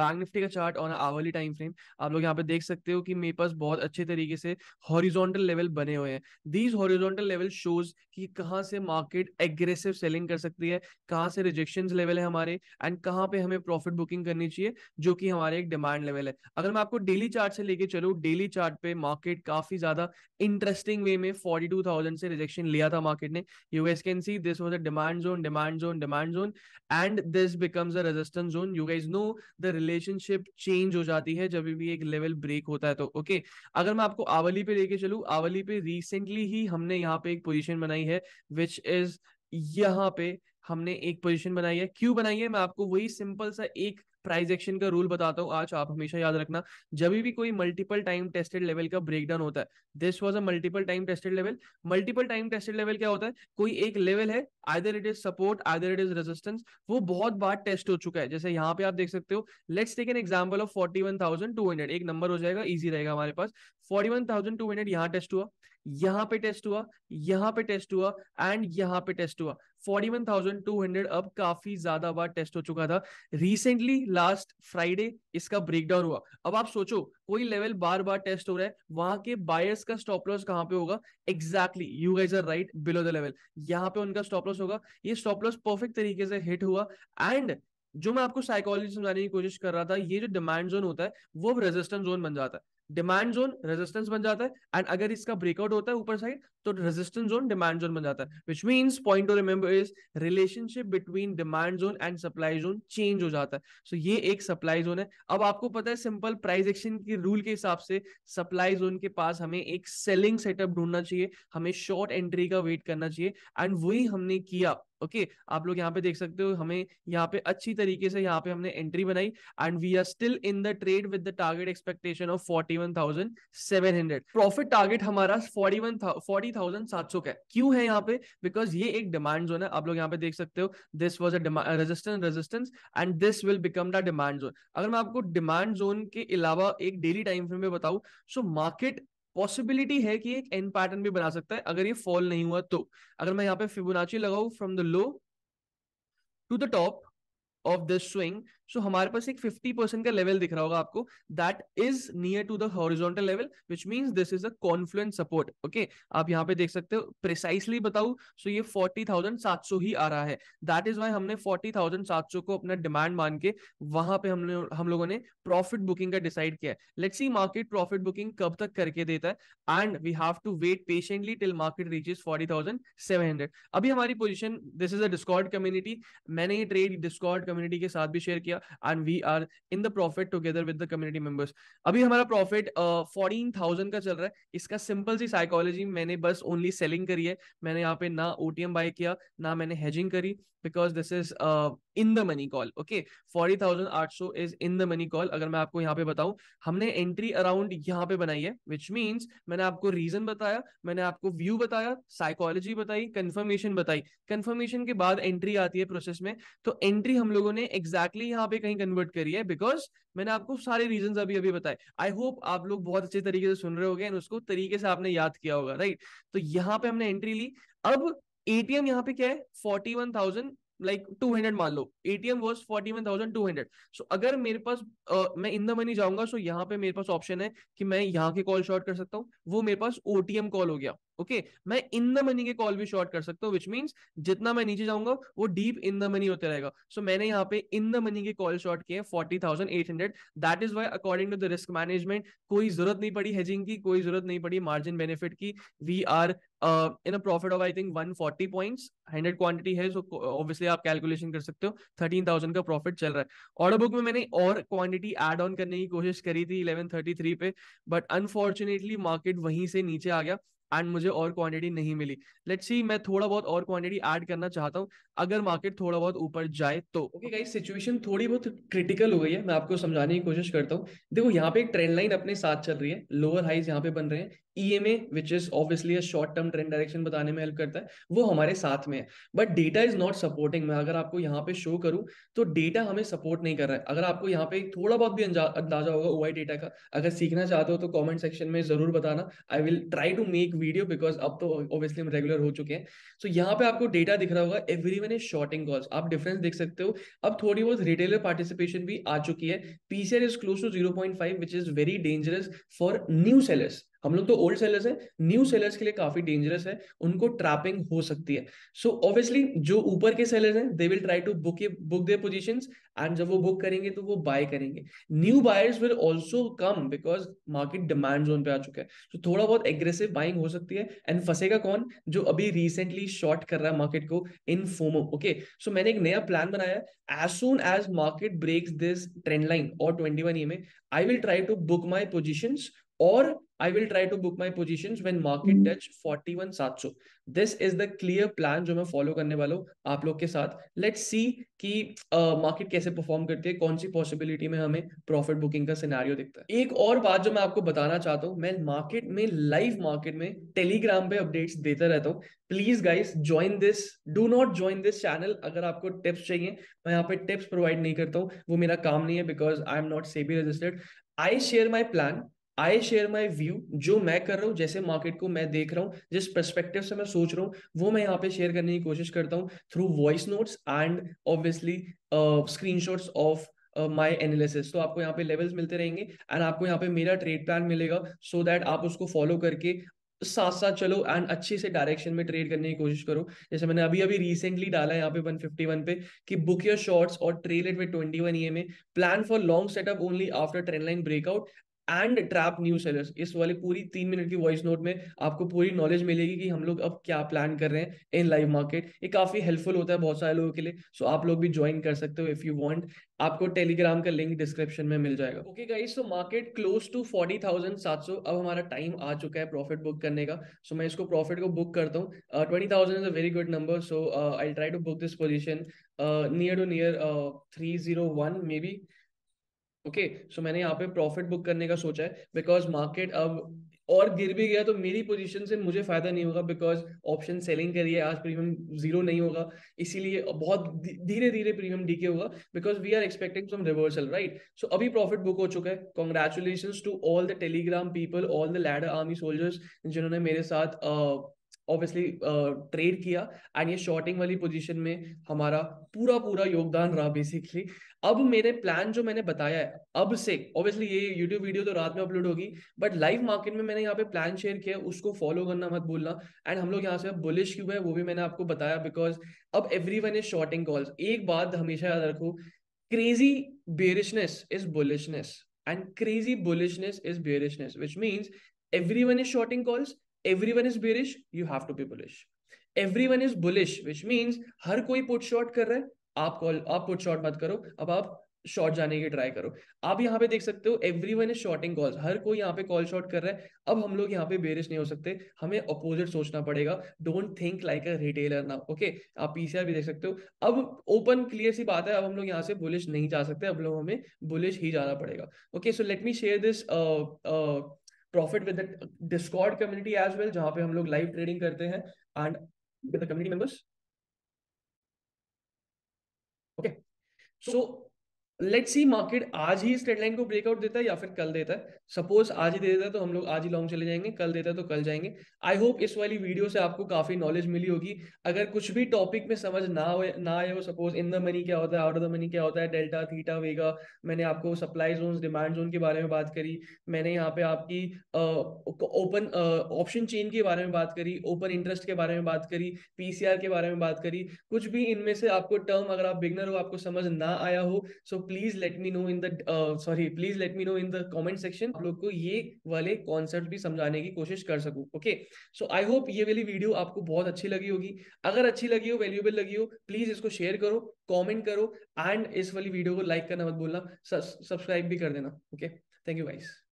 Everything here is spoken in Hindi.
बैंक निफ्टी का chart on hourly time frame आप लोग यहाँ पे देख सकते हो कि मेरे पास बहुत अच्छे तरीके से हॉरिजॉन्टल लेवल बने हुए हैं दीज हॉरिजॉन्टल लेवल शोज कि कहाँ से मार्केट एग्रेसिव सेलिंग कर सकती है कहाँ से रिजेक्शन लेवल है हमारे एंड कहाँ पे हमें प्रॉफिट बुकिंग करनी चाहिए जो कि हमारे एक डिमांड लेवल है अगर मैं आपको डेली चार्ट से लेके चलू डेली चार्ट पे मार्केट काफी ज्यादा इंटरेस्टिंग वे में फोर्टी से रिजेक्शन लिया था मार्केट ने you guys can see this was a demand zone demand zone demand zone and this becomes a resistance zone you guys know the relationship change हो जाती है जब भी एक लेवल ब्रेक होता है तो ओके okay, अगर मैं आपको आवली पे लेके चलू आवली पे रिसेंटली ही हमने यहाँ पे एक पोजिशन बनाई है विच इज यहाँ पे हमने एक पोजीशन बनाई है क्यों बनाई है मैं आपको वही सिंपल सा एक प्राइस एक्शन का रूल बताता हूँ आज आप हमेशा याद रखना जब भी कोई मल्टीपल टाइम टेस्टेड लेवल का ब्रेकडाउन होता है this was a multiple time tested level multiple time tested level क्या होता है कोई एक लेवल है either it is support either it is resistance वो बहुत बार टेस्ट हो चुका है जैसे यहाँ पे आप देख सकते हो let's take an example of forty one thousand two hundred एक नंबर हो जाएगा ईजी रहेगा हमारे पास forty one thousand two hundred यहाँ टेस्ट हुआ यहाँ पे टेस्ट हुआ यहाँ पे टेस्ट हुआ एंड यहाँ पे टेस्ट हुआ 41,200 अब काफी ज्यादा बार टेस्ट हो चुका था रिसेंटली लास्ट फ्राइडे इसका ब्रेकडाउन हुआ अब आप सोचो कोई लेवल बार बार टेस्ट हो रहा है वहां के बायर्स का स्टॉप लॉस कहाँ पे होगा exactly you guys are right below the level यहाँ पे उनका स्टॉप लॉस होगा ये स्टॉप लॉस परफेक्ट तरीके से हिट हुआ एंड जो मैं आपको साइकोलॉजी समझाने की कोशिश कर रहा था ये जो डिमांड जोन होता है वो रेजिस्टेंस जोन बन जाता है डिमांड जोन रेजिस्टेंस बन जाता है एंड अगर इसका ब्रेकआउट होता है ऊपर साइड तो रेजिस्टेंस जोन डिमांड जोन बन जाता है which means point to remember is relationship between demand zone and supply zone change हो जाता है सो so, ये एक सप्लाई जोन है अब आपको पता है सिंपल प्राइस एक्शन के रूल के हिसाब से सप्लाई जोन के पास हमें एक सेलिंग सेटअप ढूंढना चाहिए हमें शॉर्ट एंट्री का वेट करना चाहिए एंड वही हमने किया ओके okay, आप लोग यहाँ पे देख सकते हो हमें यहाँ पे अच्छी तरीके से यहाँ पे हमने एंट्री बनाई and we are still in the trade with the target expectation of forty one thousand seven hundred profit target हमारा फोर्टी वन फोर्टी थाउजेंड सात सौ का क्यों है यहाँ पे बिकॉज ये एक डिमांड जोन है आप लोग यहाँ पे देख सकते हो this was a resistance resistance and this will become the demand zone अगर मैं आपको डिमांड जोन के अलावा एक डेली टाइम फ्रेम में बताऊं सो मार्केट पॉसिबिलिटी है कि एक एंड पैटर्न भी बना सकता है अगर ये फॉल नहीं हुआ तो अगर मैं यहाँ पे फिबोनाची लगाऊ from the low to the top of this swing so so, हमारे पास एक 50 परसेंट का लेवल दिख रहा होगा आपको that is near to the horizontal level which means this is a support okay आप यहाँ पे देख सकते हो प्रिसाइसली बताऊ सो so ये 40,700 ही आ रहा है दैट इज वाई हमने 40,700 को अपना डिमांड मान के वहां पे हमने हम लोगों ने प्रॉफिट बुकिंग का डिसाइड किया है सी मार्केट प्रॉफिट बुकिंग कब तक करके देता है and we have to wait patiently till market seven hundred अभी हमारी position this is a Discord community मैंने ये ट्रेड डिस्कॉर्ड कम्युनिटी के साथ भी शेयर किया किया and we are in the profit together with the community members अभी हमारा प्रॉफिट फोर्टीन थाउजेंड का चल रहा है इसका सिंपल सी साइकोलॉजी मैंने बस ओनली सेलिंग करी है मैंने यहाँ पे ना ओ बाय किया ना मैंने हेजिंग करी because this is in the money call okay forty thousand आठ सौ is in the money call अगर मैं आपको यहाँ पे बताऊं हमने एंट्री अराउंड यहाँ पे बनाई है विच मीन्स मैंने आपको रीजन बताया मैंने आपको व्यू बताया साइकोलॉजी बताई कंफर्मेशन बताई कंफर्मेशन के बाद एंट्री आती है प्रोसेस में तो एंट्री हम लोगों ने एग्जैक्टली exactly यहाँ वहां पे कहीं कन्वर्ट करी है बिकॉज मैंने आपको सारे रीजन अभी अभी बताए आई होप आप लोग बहुत अच्छे तरीके से सुन रहे हो गए उसको तरीके से आपने याद किया होगा राइट तो यहाँ पे हमने एंट्री ली अब ए टी एम यहाँ पे क्या है forty one thousand like two hundred मान लो A T M was forty one thousand two hundred so अगर मेरे पास आ, मैं इन द मनी जाऊंगा सो यहाँ पे मेरे पास ऑप्शन है कि मैं यहाँ के कॉल शॉर्ट कर सकता हूँ वो मेरे पास ओ टी एम कॉल हो गया ओके okay, मैं इन द मनी के कॉल भी शॉर्ट कर सकता हूँ विच मीन्स जितना मैं नीचे जाऊंगा वो डीप इन द मनी होते रहेगा सो so, मैंने यहाँ पे इन द मनी के कॉल शॉर्ट किए forty thousand eight hundred that is why according to the risk management कोई जरूरत नहीं पड़ी हेजिंग की कोई जरूरत नहीं पड़ी मार्जिन बेनिफिट की we are in a profit of I think forty point hundred quantity है सो ऑब्वियसली आप कैलकुलेशन कर सकते हो थाउजेंड का प्रॉफिट चल रहा है ऑर्डर बुक में मैंने और क्वांटिटी एड ऑन करने की कोशिश करी थी थ्री पे बट अनफॉर्चुनेटली मार्केट वहीं से नीचे आ गया एंड मुझे और क्वांटिटी नहीं मिली लेट सी मैं थोड़ा बहुत और क्वांटिटी ऐड करना चाहता हूँ अगर मार्केट थोड़ा बहुत ऊपर जाए तो ओके गाइस सिचुएशन थोड़ी बहुत क्रिटिकल हो गई है मैं आपको समझाने की कोशिश करता हूँ देखो यहाँ पे एक ट्रेंड लाइन अपने साथ चल रही है लोअर हाइज यहाँ पे बन रहे हैं EMA which is obviously short term trend direction बताने में हेल्प करता है वो हमारे साथ में है but data is not supporting मैं अगर आपको यहाँ पे शो करूँ तो डेटा हमें सपोर्ट नहीं कर रहा है अगर आपको यहाँ पे थोड़ा बहुत भी अंदाजा होगा ओआई डेटा का अगर सीखना चाहते हो तो कॉमेंट सेक्शन में जरूर बताना I will try to make video because अब तो ऑब्वियसली हम रेगुलर हो चुके हैं सो so, यहाँ पे आपको डेटा दिख रहा होगा everyone is shorting calls आप डिफरेंस देख सकते हो अब थोड़ी बहुत रिटेलर पार्टिसिपेशन भी आ चुकी है PCR is close to zero point five which is very dangerous for new sellers हम लोग तो ओल्ड सेलर्स है न्यू सेलर्स के लिए काफी डेंजरस है उनको ट्रैपिंग हो सकती है सो so, ऑब्वियसली जो ऊपर के सेलर्स हैं they will try to book book their position and जब वो बुक करेंगे तो वो बाय करेंगे new buyers will also come because market demand zone पे आ चुका है तो so, थोड़ा बहुत एग्रेसिव बाइंग हो सकती है एंड फंसेगा कौन जो अभी रिसेंटली शॉर्ट कर रहा है मार्केट को इन फोमो ओके सो मैंने एक नया प्लान बनाया as soon as market breaks this trend line और twenty one EMA I will try to book my position or I will try to book my positions when market touch 41,700. This is the clear plan जो मैं follow करने वाला हूँ आप लोग के साथ. Let's see कि market कैसे perform करती है, कौन सी possibility में हमें profit booking का scenario दिखता है. एक और बात जो मैं आपको बताना चाहता हूँ, मैं market में live market में Telegram पे updates देता रहता हूँ. Please guys join this. Do not join this channel. अगर आपको tips चाहिए, मैं यहाँ पे tips provide नहीं करता हूँ. वो मेरा काम नहीं है because I am not SEBI registered. I share my plan I share my view जो मैं कर रहा हूँ जैसे मार्केट को मैं देख रहा हूँ जिस परस्पेक्टिव से मैं सोच रहा हूँ वो मैं यहाँ पे शेयर करने की कोशिश करता हूँ through voice notes and obviously screenshots of my analysis तो आपको यहाँ पे लेवल्स मिलते रहेंगे एंड आपको यहाँ पे मेरा ट्रेड प्लान मिलेगा सो so दैट आप उसको फॉलो करके साथ साथ चलो एंड अच्छे से डायरेक्शन में ट्रेड करने की कोशिश करो जैसे मैंने अभी अभी रिसेंटली डाला है यहाँ पे 151 पे कि बुक योर शॉर्ट्स और trail it with EMA plan for long setup only after trend line breakout and trap new sellers इस वाले पूरी तीन मिनट की वॉइस नोट में आपको पूरी नॉलेज मिलेगी कि हम लोग अब क्या प्लान कर रहे हैं इन लाइव मार्केट ये काफी हेल्पफुल होता है बहुत सारे लोगों के लिए सो so आप लोग भी ज्वाइन कर सकते हो इफ यू वॉन्ट आपको टेलीग्राम का लिंक डिस्क्रिप्शन में मिल जाएगा okay guys so market close to forty thousand सात सौ अब हमारा टाइम आ चुका है प्रॉफिट बुक करने का सो so मैं इसको प्रॉफिट को बुक करता हूँ twenty thousand is a very good number so I try to book this position near to near three zero one maybe okay okay, so so मैंने यहाँ पे प्रॉफिट बुक करने का सोचा है बिकॉज मार्केट अब और गिर भी गया तो मेरी पोजीशन से मुझे फायदा नहीं होगा बिकॉज ऑप्शन सेलिंग करिए आज प्रीमियम जीरो नहीं होगा इसीलिए बहुत धीरे धीरे प्रीमियम डीके होगा because we are expecting some reversal right so अभी प्रॉफिट बुक हो चुका है congratulation to all the Telegram people all the ladder army soldiers जिन्होंने मेरे साथ uh, ऑब्वियसली ट्रेड uh, किया एंड ये शॉर्टिंग वाली पोजीशन में हमारा पूरा पूरा योगदान रहा बेसिकली अब मेरे प्लान जो मैंने बताया है अब से ऑब्वियसली ये यूट्यूब वीडियो तो रात में अपलोड होगी बट लाइव मार्केट में मैंने यहाँ पे प्लान शेयर किया उसको फॉलो करना मत बोलना एंड हम लोग यहाँ से बुलिश क्यों है वो भी मैंने आपको बताया बिकॉज अब everyone is shorting calls एक बात हमेशा याद रखो crazy bearishness is bullishness and crazy bullishness is bearishness which means one is shorting calls everyone is bearish you have to be bullish everyone is bullish which means हर कोई put short कर रहा है आप कॉल आप put short मत करो अब आप शॉर्ट जाने की ट्राई करो आप यहाँ पे देख सकते हो everyone is shorting calls हर कोई यहाँ पे कॉल शॉर्ट कर रहा है अब हम लोग यहाँ पे बेरिश नहीं हो सकते हमें अपोजिट सोचना पड़ेगा don't think like a retailer ना ओके आप पीसीआर भी देख सकते हो अब ओपन क्लियर सी बात है अब हम लोग यहाँ से बुलिश नहीं जा सकते अब लोग हमें बुलिश ही जाना पड़ेगा okay so let me share this profit with Discord community as well जहां पे हम लोग लाइव ट्रेडिंग करते हैं and with the community members okay so let see market आज ही स्ट्रेट लाइन को ब्रेकआउट देता है या फिर कल देता है सपोज आज ही दे देता है तो हम लोग आज ही लॉन्ग चले जाएंगे कल देता है तो कल जाएंगे आई होप इस वाली वीडियो से आपको काफी नॉलेज मिली होगी अगर कुछ भी टॉपिक में समझ ना हो ना आए हो सपोज इन द मनी क्या होता है आउट ऑफ द मनी क्या होता है डेल्टा थीटा वेगा मैंने आपको सप्लाई जोन डिमांड जोन के बारे में बात करी मैंने यहाँ पे आपकी ओपन ऑप्शन चेन के बारे में बात करी ओपन इंटरेस्ट के बारे में बात करी पीसीआर के बारे में बात करी कुछ भी इनमें से आपको टर्म अगर आप बिगनर हो आपको समझ ना आया हो so please let me know in the sorry please let me know in the comment section आप लोग को ये वाले कॉन्सेप्ट भी समझाने की कोशिश कर सकूं ओके सो आई होप ये वाली वीडियो आपको बहुत अच्छी लगी होगी अगर अच्छी लगी हो वैल्यूएबल लगी हो प्लीज इसको शेयर करो कॉमेंट करो एंड इस वाली वीडियो को लाइक करना मत बोलना सब्सक्राइब भी कर देना ओके थैंक यू गाइस